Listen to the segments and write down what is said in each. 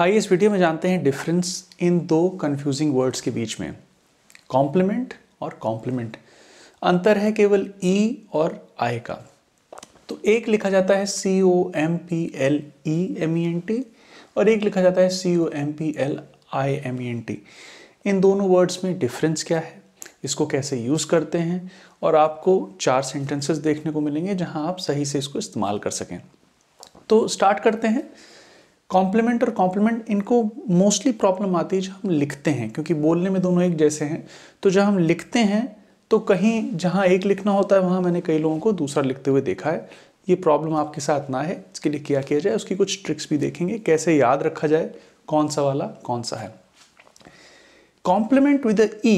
आइए इस वीडियो में जानते हैं डिफरेंस इन दो कंफ्यूजिंग वर्ड्स के बीच में कॉम्प्लीमेंट और कॉम्प्लीमेंट अंतर है केवल ई e और आई का तो एक लिखा जाता है C O M P L E M E N T और एक लिखा जाता है C O M P L I M E N T इन दोनों वर्ड्स में डिफरेंस क्या है इसको कैसे यूज़ करते हैं और आपको चार सेंटेंसेस देखने को मिलेंगे जहां आप सही से इसको इस्तेमाल कर सकें तो स्टार्ट करते हैं कॉम्प्लीमेंट और कॉम्प्लीमेंट इनको मोस्टली प्रॉब्लम आती है जब हम लिखते हैं क्योंकि बोलने में दोनों एक जैसे हैं तो जब हम लिखते हैं तो कहीं जहाँ एक लिखना होता है वहाँ मैंने कई लोगों को दूसरा लिखते हुए देखा है ये प्रॉब्लम आपके साथ ना है इसके लिए क्या किया जाए उसकी कुछ ट्रिक्स भी देखेंगे कैसे याद रखा जाए कौन सा वाला कौन सा है complement with E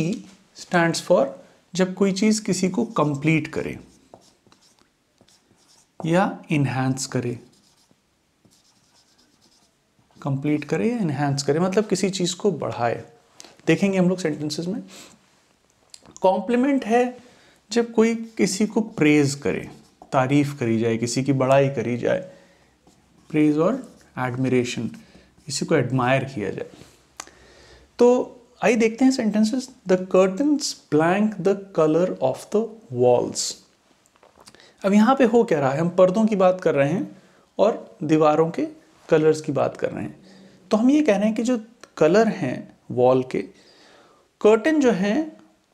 stand for जब कोई चीज़ किसी को कंप्लीट करे या इन्हेंस करे कंप्लीट करे या इन्हेंस करे मतलब किसी चीज़ को बढ़ाए देखेंगे हम लोग सेंटेंसेस में कॉम्प्लीमेंट है जब कोई किसी को प्रेज करे तारीफ करी जाए किसी की बड़ाई करी जाए प्रेज और एडमिरेशन किसी को एडमायर किया जाए तो आइए देखते हैं sentences the curtains blank the colour of the walls अब यहां पे हो क्या रहा है हम पर्दों की बात कर रहे हैं और दीवारों के कलर्स की बात कर रहे हैं तो हम ये कह रहे हैं कि जो कलर हैं वॉल के कर्टन जो है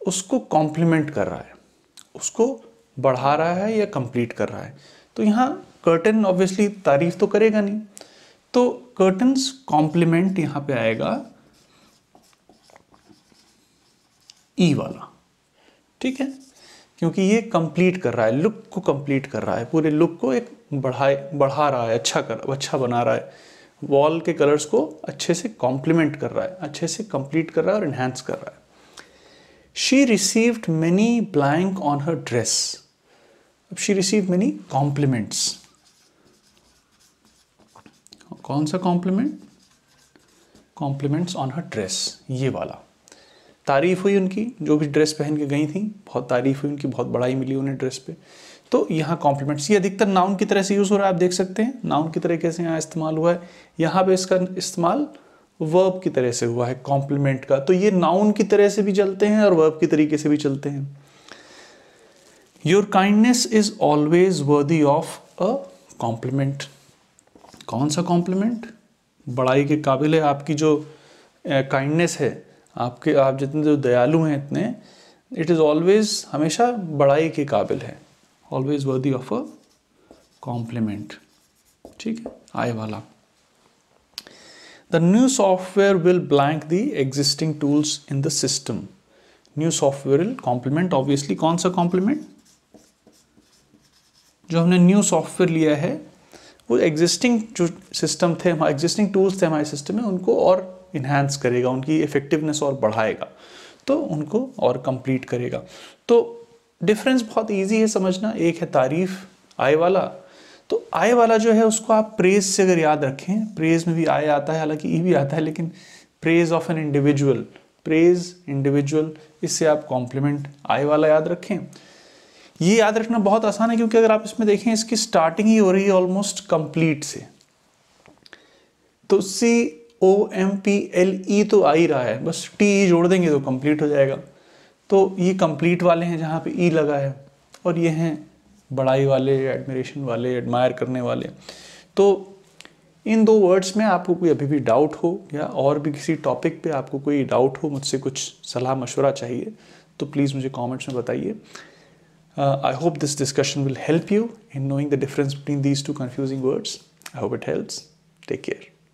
उसको कॉम्प्लीमेंट कर रहा है उसको बढ़ा रहा है या कंप्लीट कर रहा है तो यहाँ कर्टन ऑब्वियसली तारीफ तो करेगा नहीं तो कर्टन्स कॉम्प्लीमेंट यहाँ पे आएगा ई e वाला ठीक है क्योंकि ये कंप्लीट कर रहा है लुक को कंप्लीट कर रहा है पूरे लुक को एक बढ़ाए बढ़ा रहा है अच्छा कर अच्छा बना रहा है वॉल के कलर्स को अच्छे से कॉम्प्लीमेंट कर रहा है अच्छे से कंप्लीट कर रहा है और इन्हेंस कर रहा है she received many blank on her dress अब शी रिसीव मैनी कॉम्प्लीमेंट्स कौन सा compliment compliments on her dress ये वाला तारीफ़ हुई उनकी जो भी ड्रेस पहन के गई थी बहुत तारीफ़ हुई उनकी बहुत बड़ाई मिली उन्हें ड्रेस पे तो यहाँ कॉम्प्लीमेंट्स ये अधिकतर नाउन की तरह से यूज़ हो रहा है आप देख सकते हैं नाउन की तरीके से यहाँ इस्तेमाल हुआ है यहाँ पे इसका इस्तेमाल वर्ब की तरह से हुआ है कॉम्प्लीमेंट का तो ये नाउन की तरह से भी चलते हैं और वर्ब की तरीके से भी चलते हैं your kindness is always worthy of a compliment कौन सा कॉम्प्लीमेंट बड़ाई के काबिल है आपकी जो काइंडनेस है आपके आप जितने जो तो दयालु हैं इतने इट इज़ ऑलवेज हमेशा बड़ाई के काबिल है always worthy of a complement ठीक है आए वाला the new software will blank the existing tools in the system new software will complement obviously कौन सा कॉम्प्लीमेंट जो हमने न्यू सॉफ्टवेयर लिया है वो एग्जिस्टिंग जो सिस्टम थे हमारे एग्जिस्टिंग टूल्स थे हमारे सिस्टम में उनको और इन्हेंस करेगा उनकी इफ़ेक्टिवनेस और बढ़ाएगा तो उनको और कंप्लीट करेगा तो डिफरेंस बहुत इजी है समझना एक है तारीफ आय वाला तो आय वाला जो है उसको आप प्रेज से अगर याद रखें प्रेज में भी आय आता है हालांकि ई भी आता है लेकिन praise of an individual praise individual इससे आप कॉम्प्लीमेंट आय वाला याद रखें ये याद रखना बहुत आसान है क्योंकि अगर आप इसमें देखें इसकी स्टार्टिंग ही हो रही है ऑलमोस्ट कंप्लीट से तो C O M P L E तो आ ही रहा है बस टी ई e जोड़ देंगे तो कंप्लीट हो जाएगा तो ये कंप्लीट वाले हैं जहाँ पे ई e लगा है और ये हैं बड़ाई वाले एडमिरेशन वाले एडमायर करने वाले तो इन दो वर्ड्स में आपको कोई अभी भी डाउट हो या और भी किसी टॉपिक पे आपको कोई डाउट हो मुझसे कुछ सलाह मशवरा चाहिए तो प्लीज़ मुझे कमेंट्स में बताइए I hope this discussion will help you in knowing the difference between these two confusing words I hope it helps take care